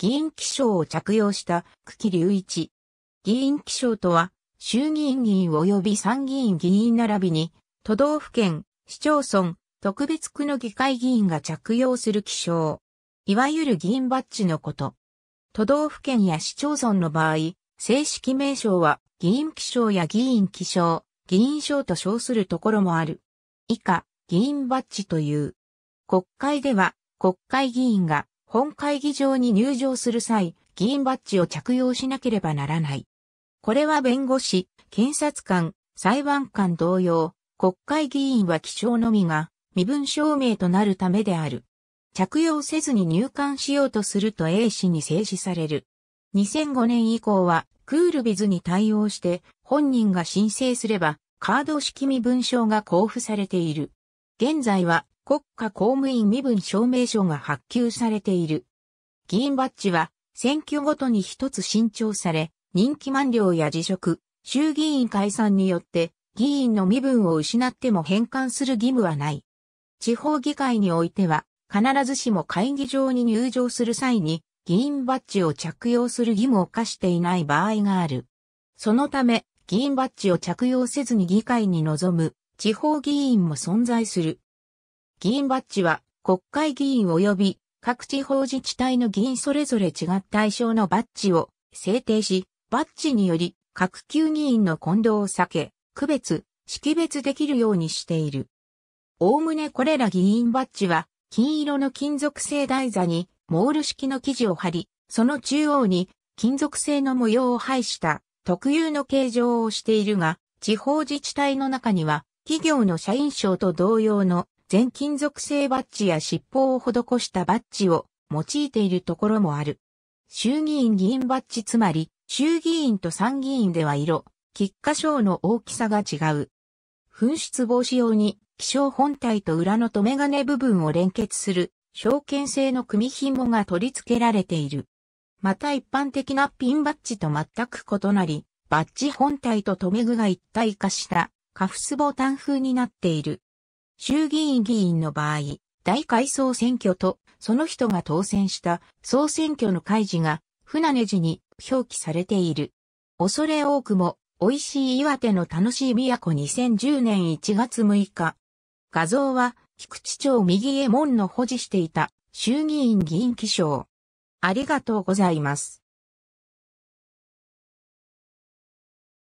議員気象を着用した久喜隆一。議員気象とは、衆議院議員及び参議院議員並びに、都道府県、市町村、特別区の議会議員が着用する気象。いわゆる議員バッジのこと。都道府県や市町村の場合、正式名称は議員気象や議員気象、議員章と称するところもある。以下、議員バッジという。国会では、国会議員が本会議場に入場する際、議員バッジを着用しなければならない。これは弁護士、検察官、裁判官同様、国会議員は貴重のみが身分証明となるためである。着用せずに入管しようとすると A 氏に制止される。2005年以降はクールビズに対応して本人が申請すればカード式身分証が交付されている。現在は国家公務員身分証明書が発給されている。議員バッジは選挙ごとに一つ新調され、任期満了や辞職、衆議院解散によって議員の身分を失っても返還する義務はない。地方議会においては、必ずしも会議場に入場する際に、議員バッジを着用する義務を課していない場合がある。そのため、議員バッジを着用せずに議会に臨む地方議員も存在する。議員バッジは国会議員及び各地方自治体の議員それぞれ違った対象のバッジを制定し、バッジにより各級議員の混同を避け、区別、識別できるようにしている。おおむねこれら議員バッジは、金色の金属製台座にモール式の生地を貼り、その中央に金属製の模様を配した特有の形状をしているが、地方自治体の中には企業の社員証と同様の全金属製バッジや尻尾を施したバッジを用いているところもある。衆議院議員バッジつまり、衆議院と参議院では色、菊花賞の大きさが違う。紛失防止用に、気象本体と裏の留め金部分を連結する、証券製の組紐が取り付けられている。また一般的なピンバッジと全く異なり、バッジ本体と留め具が一体化した、カフスボタン風になっている。衆議院議員の場合、大改装選挙と、その人が当選した総選挙の開示が、船根寺に表記されている。恐れ多くも、美味しい岩手の楽しい都2010年1月6日。画像は、菊池町右へ門の保持していた衆議院議員記章。ありがとうございます。